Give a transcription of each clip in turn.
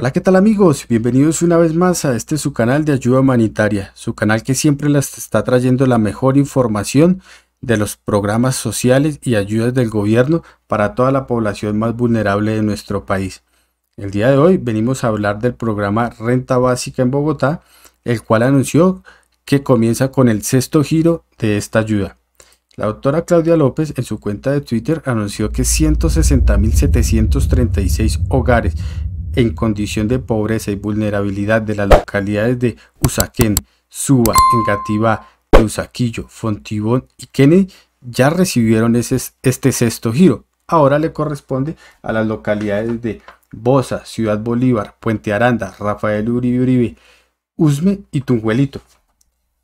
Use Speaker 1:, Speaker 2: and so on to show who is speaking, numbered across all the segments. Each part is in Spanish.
Speaker 1: Hola, ¿qué tal amigos? Bienvenidos una vez más a este su canal de ayuda humanitaria, su canal que siempre les está trayendo la mejor información de los programas sociales y ayudas del gobierno para toda la población más vulnerable de nuestro país. El día de hoy venimos a hablar del programa Renta Básica en Bogotá, el cual anunció que comienza con el sexto giro de esta ayuda. La doctora Claudia López en su cuenta de Twitter anunció que 160.736 hogares en condición de pobreza y vulnerabilidad de las localidades de Usaquén, Suba, Engativá, Teusaquillo, Fontibón y Kennedy ya recibieron este sexto giro. Ahora le corresponde a las localidades de Bosa, Ciudad Bolívar, Puente Aranda, Rafael Uribe Uribe, Usme y Tunjuelito.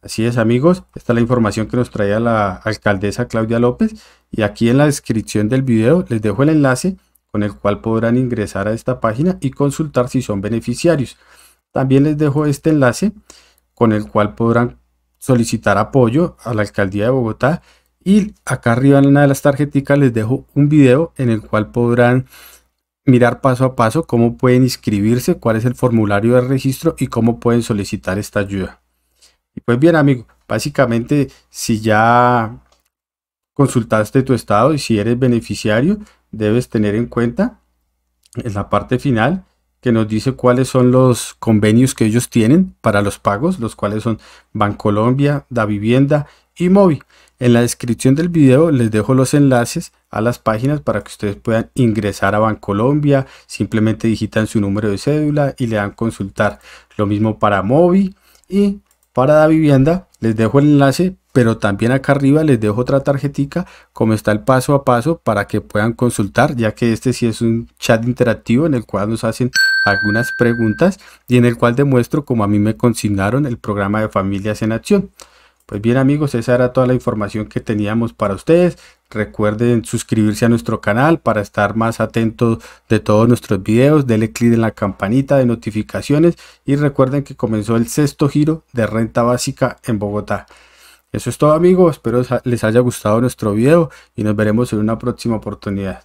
Speaker 1: Así es amigos, esta es la información que nos traía la alcaldesa Claudia López y aquí en la descripción del video les dejo el enlace con el cual podrán ingresar a esta página y consultar si son beneficiarios. También les dejo este enlace con el cual podrán solicitar apoyo a la alcaldía de Bogotá y acá arriba en una de las tarjeticas les dejo un video en el cual podrán mirar paso a paso cómo pueden inscribirse, cuál es el formulario de registro y cómo pueden solicitar esta ayuda. Y pues bien, amigo, básicamente si ya consultaste tu estado y si eres beneficiario, debes tener en cuenta en la parte final que nos dice cuáles son los convenios que ellos tienen para los pagos, los cuales son Bancolombia, Da Vivienda y Movi. En la descripción del video les dejo los enlaces a las páginas para que ustedes puedan ingresar a Bancolombia, simplemente digitan su número de cédula y le dan consultar. Lo mismo para Movi y para la vivienda. Les dejo el enlace, pero también acá arriba les dejo otra tarjetica como está el paso a paso para que puedan consultar, ya que este sí es un chat interactivo en el cual nos hacen algunas preguntas y en el cual demuestro como a mí me consignaron el programa de familias en acción. Pues bien amigos, esa era toda la información que teníamos para ustedes. Recuerden suscribirse a nuestro canal para estar más atentos de todos nuestros videos. Denle clic en la campanita de notificaciones y recuerden que comenzó el sexto giro de renta básica en Bogotá. Eso es todo amigos, espero les haya gustado nuestro video y nos veremos en una próxima oportunidad.